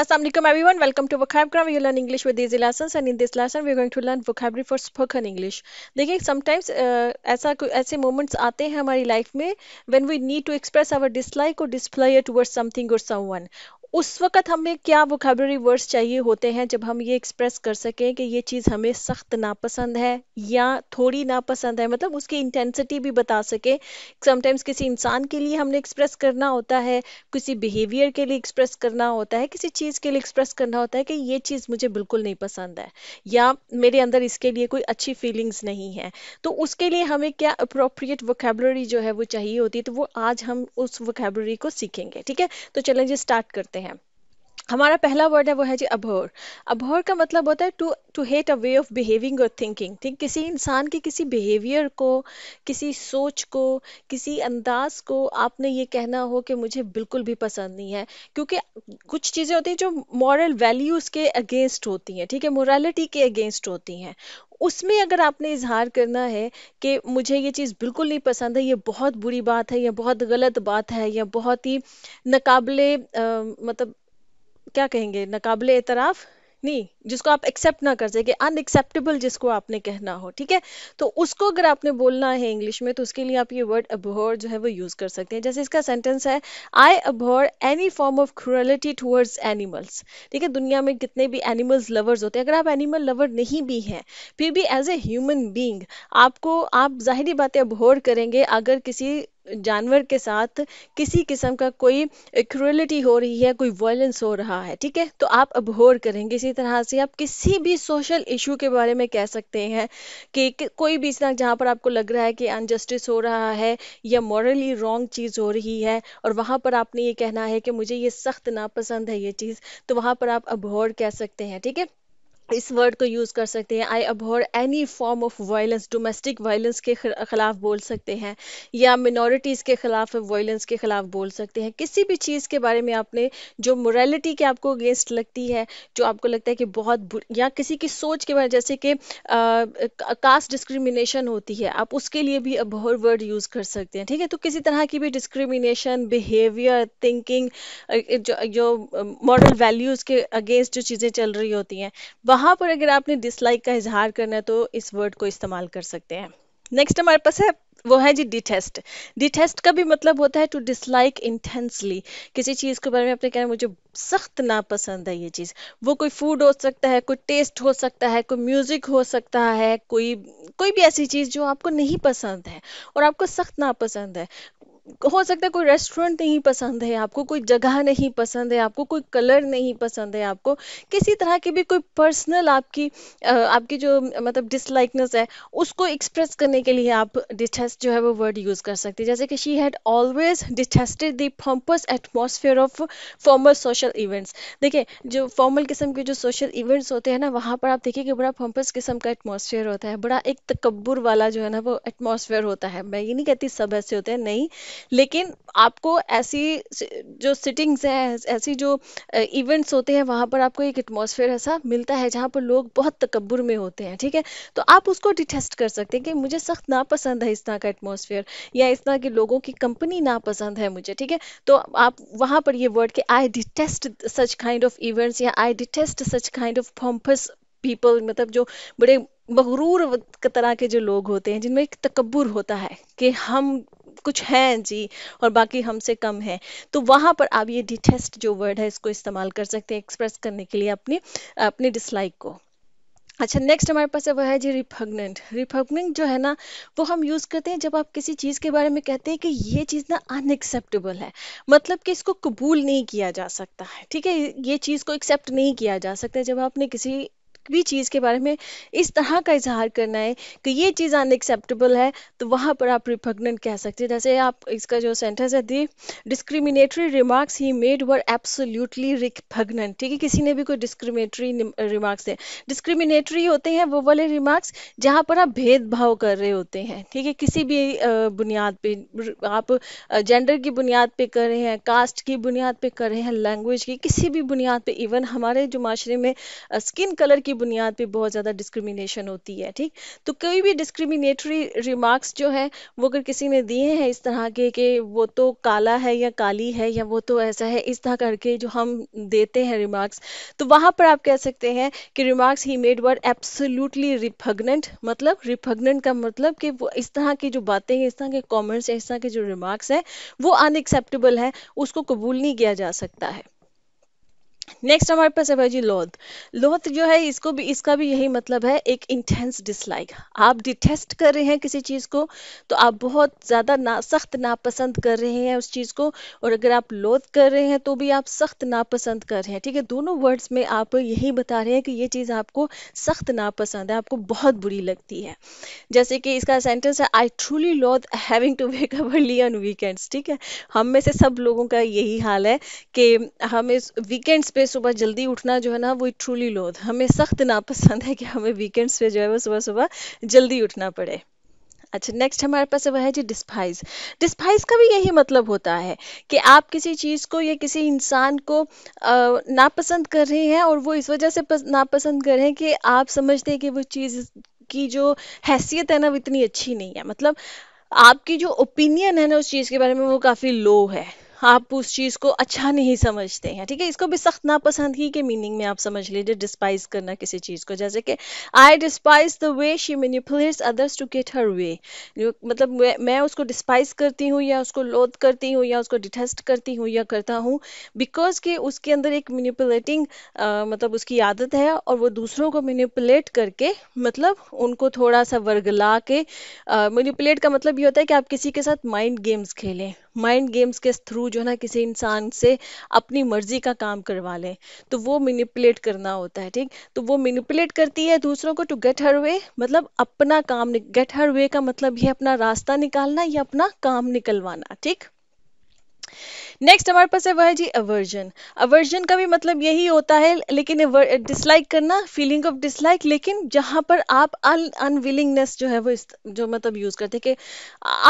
Assalamualaikum everyone, welcome to Vocabgram. You learn English with easy lessons and in this lesson we are going to learn vocabulary for spoken English. देखिए sometimes uh, moments आते हैं life when we need to express our dislike or displeasure towards something or someone उस वक़्त हमें क्या vocabulary words चाहिए होते हैं जब हम ये एक्सप्रेस कर सकें कि ये चीज़ हमें सख्त नापसंद है या थोड़ी नापसंद है मतलब उसकी इंटेंसिटी भी बता सकें समटाइम्स किसी इंसान के लिए हमने एक्सप्रेस करना होता है किसी बिहेवियर के लिए एक्सप्रेस करना होता है किसी चीज़ के लिए एक्सप्रेस करना होता है कि ये चीज़ मुझे बिल्कुल नहीं पसंद है या मेरे अंदर इसके लिए कोई अच्छी फीलिंग्स नहीं है तो उसके लिए हमें क्या अप्रोप्रिएट वोकेबलरी जो है वो चाहिए होती है तो वो आज हम उस वोकेबलरी को सीखेंगे ठीक है तो चलें जी स्टार्ट करते हैं to him. हमारा पहला वर्ड है वो है जी अभोर अभोर का मतलब होता है to to hate a way of behaving और थिंकिंग ठीक किसी इंसान की किसी बिहेवियर को किसी सोच को किसी अंदाज को आपने ये कहना हो कि मुझे बिल्कुल भी पसंद नहीं है क्योंकि कुछ चीज़ें होती हैं जो मॉरल वैल्यूज़ के अगेंस्ट होती हैं ठीक है मोरालिटी के अगेंस्ट होती हैं उसमें अगर आपने इजहार करना है कि मुझे ये चीज़ बिल्कुल नहीं पसंद है ये बहुत बुरी बात है यह बहुत गलत बात है या बहुत ही नाकबले मतलब क्या कहेंगे नाकबिल एतराफ़ नहीं जिसको आप एक्सेप्ट ना कर सके अनएक्सेप्टेबल जिसको आपने कहना हो ठीक है तो उसको अगर आपने बोलना है इंग्लिश में तो उसके लिए आप ये वर्ड अबहर जो है वो यूज कर सकते हैं जैसे इसका सेंटेंस है I abhor any form of cruelty towards animals ठीक है दुनिया में कितने भी एनिमल्स लवर्स होते हैं अगर आप एनिमल लवर नहीं भी हैं फिर भी एज ए ह्यूमन बींग आपको आप जाहिर बातें अबहर करेंगे अगर किसी जानवर के साथ किसी किस्म का कोई क्रुअलिटी हो रही है कोई वायलेंस हो रहा है ठीक है तो आप अबहोर करेंगे इसी तरह से आप किसी भी सोशल इशू के बारे में कह सकते हैं कि, कोई भी इस तरह जहाँ पर आपको लग रहा है कि अनजस्टिस हो रहा है या मॉरली रॉन्ग चीज़ हो रही है और वहाँ पर आपने ये कहना है कि मुझे ये सख्त नापसंद है ये चीज़ तो वहाँ पर आप अबहोर कह सकते हैं ठीक है इस वर्ड को यूज़ कर सकते हैं I abhor any form of violence domestic violence के ख़िलाफ़ बोल सकते हैं या मिनोरिटीज़ के ख़िलाफ़ वायलेंस के ख़िलाफ़ बोल सकते हैं किसी भी चीज़ के बारे में आपने जो मोरालिटी के आपको अगेंस्ट लगती है जो आपको लगता है कि बहुत या किसी की सोच के बारे जैसे कि कास्ट डिस्क्रिमिनेशन होती है आप उसके लिए भी अबोर वर्ड यूज़ कर सकते हैं ठीक है तो किसी तरह की भी डिस्क्रिमिनेशन बिहेवियर थिंकिंग जो मॉरल वैल्यूज़ के अगेंस्ट जो चीज़ें चल रही होती हैं वहां पर अगर आपने डिसलाइक का इजहार करना है तो इस वर्ड को इस्तेमाल कर सकते हैं नेक्स्ट हमारे पास है वो है जी डिटेस्ट डिटेस्ट का भी मतलब होता है टू डिसलाइक इंटेंसली किसी चीज़ के बारे में आपने कहना मुझे सख्त नापसंद है ये चीज़ वो कोई फूड हो सकता है कोई टेस्ट हो सकता है कोई म्यूज़िक हो सकता है कोई कोई भी ऐसी चीज़ जो आपको नहीं पसंद है और आपको सख्त नापसंद है हो सकता है कोई रेस्टोरेंट नहीं पसंद है आपको कोई जगह नहीं पसंद है आपको कोई कलर नहीं पसंद है आपको किसी तरह की भी कोई पर्सनल आपकी आपकी जो मतलब डिसलाइकनेस है उसको एक्सप्रेस करने के लिए आप डिटेस्ट जो है वो वर्ड यूज़ कर सकते हैं जैसे कि she had always detested the pompous atmosphere of formal social events देखिए जो फॉर्मल किस्म के जो सोशल इवेंट्स होते हैं ना वहाँ पर आप देखिए कि बड़ा पम्पस किस्म का एटमोसफेयर होता है बड़ा एक तकबर वाला जो है ना वो एटमोसफेयर होता है मैं ये नहीं कहती सब ऐसे होते हैं नहीं लेकिन आपको ऐसी जो सिटिंग्स हैं ऐसी जो इवेंट्स होते हैं वहाँ पर आपको एक एटमोसफेयर ऐसा मिलता है जहाँ पर लोग बहुत तकबर में होते हैं ठीक है तो आप उसको डिटेस्ट कर सकते हैं कि मुझे सख्त नापसंद है इस तरह का एटमोसफेयर या इस तरह के लोगों की कंपनी नापसंद है मुझे ठीक है तो आप वहाँ पर ये वर्ड कि I detest such kind of events या I detest such kind of pompous people मतलब जो बड़े मगरूर तरह के जो लोग होते हैं जिनमें एक तकबर होता है कि हम कुछ हैं जी और बाकी हमसे कम हैं तो वहाँ पर आप ये डिटेस्ट जो वर्ड है इसको इस्तेमाल कर सकते हैं एक्सप्रेस करने के लिए अपनी अपनी डिसलाइक को अच्छा नेक्स्ट हमारे पास है वह है जी रिफग्नेंट रिफग्नेंट जो है ना वो हम यूज़ करते हैं जब आप किसी चीज़ के बारे में कहते हैं कि ये चीज़ ना अनएक्सेप्टेबल है मतलब कि इसको कबूल नहीं किया जा सकता है ठीक है ये चीज़ को एक्सेप्ट नहीं किया जा सकता जब आपने किसी भी चीज़ के बारे में इस तरह का इजहार करना है कि ये चीज़ अनएक्सेप्टेबल है तो वहाँ पर आप रिपग्नेंट कह सकते हैं जैसे आप इसका जो सेंटेंस है the discriminatory remarks he made were absolutely repugnant ठीक है किसी ने भी कोई डिस्क्रिमिनेटरी रिमार्क्स दे डिस्क्रिमिनेटरी होते हैं वो वाले रिमार्क्स जहाँ पर आप भेदभाव कर रहे होते हैं ठीक है किसी भी बुनियाद पर आप जेंडर की बुनियाद पर कर रहे हैं कास्ट की बुनियाद पर कर रहे हैं लैंग्वेज की किसी भी बुनियाद पर इवन हमारे जो माशरे में स्किन कलर की बुनियाद पे बहुत ज़्यादा डिस्क्रिमिनेशन होती है ठीक तो कोई भी डिस्क्रिमिनेटरी रिमार्क्स जो है वो अगर किसी ने दिए हैं इस तरह के कि वो तो काला है या काली है या वो तो ऐसा है इस तरह करके जो हम देते हैं रिमार्क्स तो वहाँ पर आप कह सकते हैं कि remarks he made were absolutely repugnant मतलब रिफग्नेंट का मतलब कि वो इस तरह की जो बातें हैं इस तरह के कॉमेंट्स या इस तरह के जो रिमार्क्स हैं वो अनएक्सेप्टेबल है उसको कबूल नहीं किया जा सकता है नेक्स्ट हमारे पास है भाई जी लोथ लोथ जो है इसको भी इसका भी यही मतलब है एक इंटेंस डिसलाइक आप डिटेस्ट कर रहे हैं किसी चीज़ को तो आप बहुत ज़्यादा ना सख्त नापसंद कर रहे हैं उस चीज़ को और अगर आप लोथ कर रहे हैं तो भी आप सख्त नापसंद कर रहे हैं ठीक है दोनों वर्ड्स में आप यही बता रहे हैं कि ये चीज़ आपको सख्त नापसंद है आपको बहुत बुरी लगती है जैसे कि इसका सेंटेंस है I truly loathe having to wake up early on weekends ठीक है हम में से सब लोगों का यही हाल है कि हम इस वीकेंड्स पे सुबह जल्दी उठना जो है ना वो ट्रूली लोध हमें सख्त नापसंद है कि हमें वीकेंड्स पे जो है वो सुबह सुबह जल्दी उठना पड़े अच्छा नेक्स्ट हमारे पास वह है जी डिस्पाइज डिस्पाइज का भी यही मतलब होता है कि आप किसी चीज़ को या किसी इंसान को नापसंद कर रहे हैं और वो इस वजह से नापसंद कर रहे हैं कि आप समझते हैं कि वो चीज़ की जो हैसियत है ना वो इतनी अच्छी नहीं है मतलब आपकी जो ओपिनियन है ना उस चीज़ के बारे में वो काफ़ी लो है आप उस चीज को अच्छा नहीं समझते हैं ठीक है इसको भी सख्त नापसंद की के मीनिंग में आप समझ लीजिए डिस्पाइज करना किसी चीज को जैसे कि I despise the way she manipulates others to get her way मतलब मैं उसको डिस्पाइज करती हूँ या उसको लोद करती हूँ या उसको डिटेस्ट करती हूँ या करता हूँ बिकॉज के उसके अंदर एक मेन्यूपुलेटिंग मतलब उसकी आदत है और वो दूसरों को मेन्यूपुलेट करके मतलब उनको थोड़ा सा वर्गला के मेन्यूपुलेट का मतलब ये होता है कि आप किसी के साथ माइंड गेम्स खेलें माइंड गेम्स के थ्रू जो है ना किसी इंसान से अपनी मर्जी का काम करवा लें तो वो मिनिपुलेट करना होता है ठीक तो वो मिनिपुलेट करती है दूसरों को टू गेट हर वे मतलब अपना काम गेट हर वे का मतलब ये अपना रास्ता निकालना या अपना काम निकलवाना ठीक नेक्स्ट हमारे पास है वह है जी अवर्जन अवर्जन का भी मतलब यही होता है लेकिन डिसलाइक करना फीलिंग ऑफ डिसलाइक लेकिन जहाँ पर आप अनविलिंगनेस जो है वो इस जो मतलब यूज करते हैं कि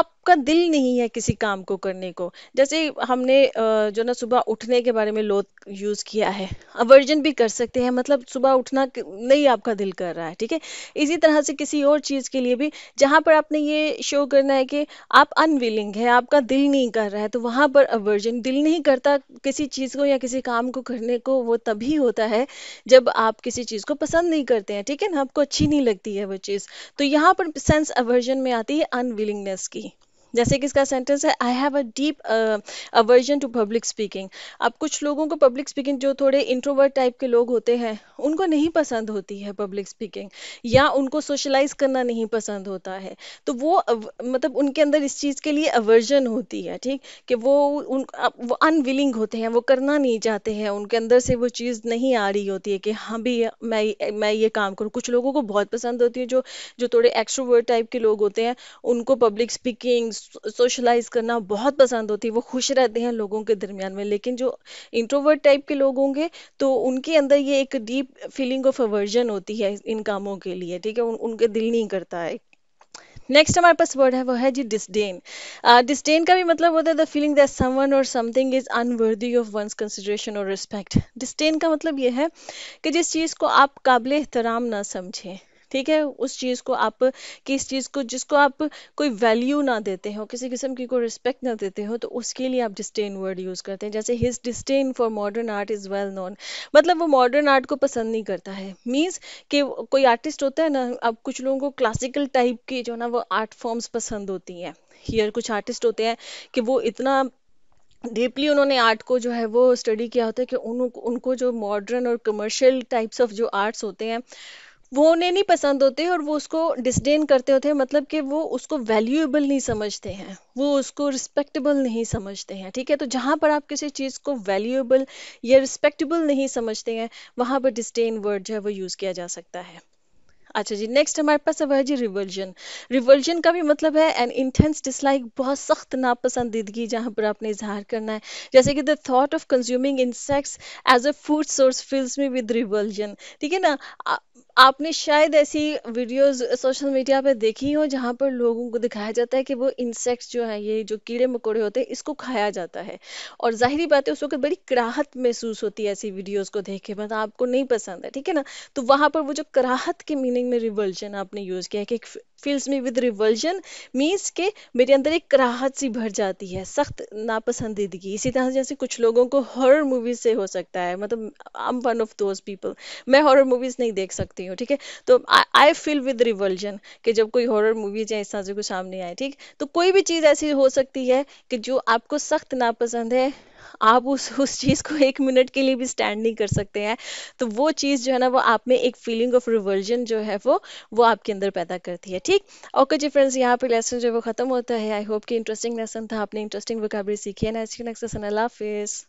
आपका दिल नहीं है किसी काम को करने को जैसे हमने जो ना सुबह उठने के बारे में लोथ यूज किया है अवर्जन भी कर सकते हैं मतलब सुबह उठना नहीं आपका दिल कर रहा है ठीक है इसी तरह से किसी और चीज के लिए भी जहाँ पर आपने ये शो करना है कि आप अनविलिंग है आपका दिल नहीं कर रहा है तो वहां पर अवर्जन दिल नहीं करता किसी चीज़ को या किसी काम को करने को वो तभी होता है जब आप किसी चीज़ को पसंद नहीं करते हैं ठीक है ना आपको अच्छी नहीं लगती है वो चीज़ तो यहाँ पर सेंस अवर्जन में आती है अनविलिंगनेस की जैसे कि इसका सेंटेंस है I have a deep aversion to public speaking अब कुछ लोगों को पब्लिक स्पीकिंग जो थोड़े इंट्रोवर्ट टाइप के लोग होते हैं उनको नहीं पसंद होती है पब्लिक स्पीकिंग या उनको सोशलाइज करना नहीं पसंद होता है तो वो मतलब उनके अंदर इस चीज़ के लिए अवर्जन होती है ठीक कि वो उन वो अनविलिंग होते हैं वो करना नहीं चाहते हैं उनके अंदर से वो चीज़ नहीं आ रही होती है कि हाँ भी मैं मैं ये काम करूँ कुछ लोगों को बहुत पसंद होती है जो जो थोड़े एक्स्ट्रोवर्ट टाइप के लोग होते हैं उनको पब्लिक स्पीकिंग सोशलाइज करना बहुत पसंद होती है वो खुश रहते हैं लोगों के दरमियान में लेकिन जो इंट्रोवर्ट टाइप के लोग होंगे तो उनके अंदर ये एक डीप फीलिंग ऑफ अवर्जन होती है इन कामों के लिए ठीक है उन, उनके दिल नहीं करता है नेक्स्ट हमारे पास वर्ड है वो है जी डिस्डेन डिस्डेन uh, का भी मतलब होता है the feeling that someone or something is unworthy of one's consideration और रिस्पेक्ट डिस्डेन का मतलब ये है कि जिस चीज़ को आप काबिल एहतराम ना समझें ठीक है उस चीज़ को आप किस चीज़ को जिसको आप कोई वैल्यू ना देते हो किसी किस्म की कोई रिस्पेक्ट ना देते हो तो उसके लिए आप डिस्टेन वर्ड यूज़ करते हैं जैसे his disdain for modern art is well known मतलब वो मॉडर्न आर्ट को पसंद नहीं करता है मीन्स कि कोई आर्टिस्ट होता है ना अब कुछ लोगों को क्लासिकल टाइप की जो ना वो आर्ट फॉर्म्स पसंद होती हैं हियर कुछ आर्टिस्ट होते हैं कि वो इतना डीपली उन्होंने आर्ट को जो है वो स्टडी किया होता है कि उन, उनको जो मॉडर्न और कमर्शियल टाइप्स ऑफ जो आर्ट्स होते हैं वो उन्हें नहीं पसंद होते और वो उसको डिसडेन करते होते हैं मतलब कि वो उसको वैल्यूएबल नहीं समझते हैं वो उसको रिस्पेक्टेबल नहीं समझते हैं ठीक है तो जहाँ पर आप किसी चीज़ को वैल्यूएबल या रिस्पेक्टेबल नहीं समझते हैं वहाँ पर डिस्टेन वर्ड जो है वो यूज़ किया जा सकता है अच्छा जी नेक्स्ट हमारे पास अब है जी रिवर्जन रिवर्जन का भी मतलब है एन इंटेंस डिसलाइक बहुत सख्त नापसंदीदगी जहाँ पर आपने इजहार करना है जैसे कि the thought of consuming insects as a food source fills me with reversion ठीक है ना आपने शायद ऐसी वीडियोस सोशल मीडिया पे देखी हो जहाँ पर लोगों को दिखाया जाता है कि वो इंसेक्ट्स जो हैं ये जो कीड़े मकोड़े होते हैं इसको खाया जाता है और जाहिर बात है उस वक्त बड़ी कराहत महसूस होती है ऐसी वीडियोस को देख के मतलब आपको नहीं पसंद है ठीक है ना तो वहाँ पर वो जो कराहत के मीनिंग में रिवल्जन आपने यूज़ किया है कि fills me with revulsion means के मेरे अंदर एक कराहत सी भर जाती है सख्त नापसंदीदगी इसी तरह जैसे कुछ लोगों को हॉरर मूवीज से हो सकता है मतलब I am one of those people मैं हॉरर मूवीज नहीं देख सकती हूँ ठीक है तो आई फील विद रिवर्जन कि जब कोई हॉरर मूवीज या इस तरह से कुछ सामने आए ठीक तो कोई भी चीज़ ऐसी हो सकती है कि जो आपको सख्त नापसंद है आप उस उस चीज़ को एक मिनट के लिए भी स्टैंड नहीं कर सकते हैं तो वो चीज़ जो है ना वो आप में एक फीलिंग ऑफ रिवर्जन जो है वो वो आपके अंदर पैदा करती है ठीक ठीक ओके जी फ्रेंड्स यहाँ पे लेसन जो वो खत्म होता है आई होप कि इंटरेस्टिंग लेसन था आपने इंटरेस्टिंग वोकाबरी सीखी है ना नेक्स्ट लेसन अल्लाह हाफिज़